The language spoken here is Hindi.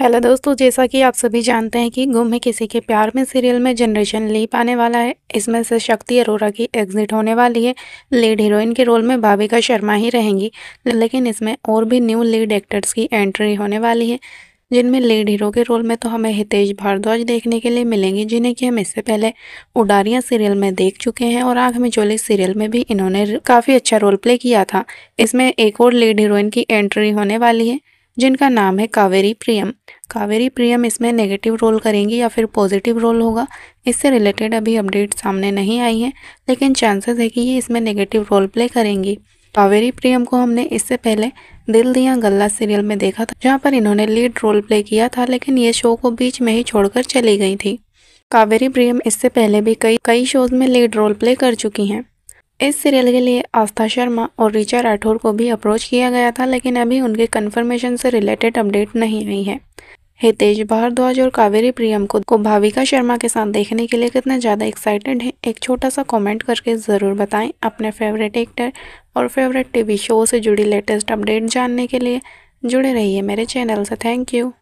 हेलो दोस्तों जैसा कि आप सभी जानते हैं कि गुम है किसी के प्यार में सीरियल में जनरेशन लीप आने वाला है इसमें से शक्ति अरोरा की एग्जिट होने वाली है लीड हीरोइन के रोल में भाविका शर्मा ही रहेंगी लेकिन इसमें और भी न्यू लीड एक्टर्स की एंट्री होने वाली है जिनमें लीड हीरो के रोल में तो हमें हितेश भारद्वाज देखने के लिए मिलेंगे जिन्हें कि हम इससे पहले उडारियाँ सीरियल में देख चुके हैं और आग में चोली सीरियल में भी इन्होंने काफ़ी अच्छा रोल प्ले किया था इसमें एक और लीड हीरोइन की एंट्री होने वाली है जिनका नाम है कावेरी प्रियम कावेरी प्रियम इसमें नेगेटिव रोल करेंगी या फिर पॉजिटिव रोल होगा इससे रिलेटेड अभी अपडेट सामने नहीं आई है लेकिन चांसेस है कि ये इसमें नेगेटिव रोल प्ले करेंगी कावेरी प्रियम को हमने इससे पहले दिल दिया गल्ला सीरियल में देखा था जहाँ पर इन्होंने लीड रोल प्ले किया था लेकिन ये शो को बीच में ही छोड़कर चली गई थी कावेरी प्रियम इससे पहले भी कई कई शोज में लीड रोल प्ले कर चुकी हैं इस सीरियल के लिए आस्था शर्मा और रिचा राठौर को भी अप्रोच किया गया था लेकिन अभी उनके कन्फर्मेशन से रिलेटेड अपडेट नहीं आई है हितेश भारद्वाज और कावेरी प्रियम को, को भाविका शर्मा के साथ देखने के लिए कितना ज़्यादा एक्साइटेड है एक छोटा सा कमेंट करके ज़रूर बताएं अपने फेवरेट एक्टर और फेवरेट टीवी शो से जुड़ी लेटेस्ट अपडेट जानने के लिए जुड़े रहिए मेरे चैनल से थैंक यू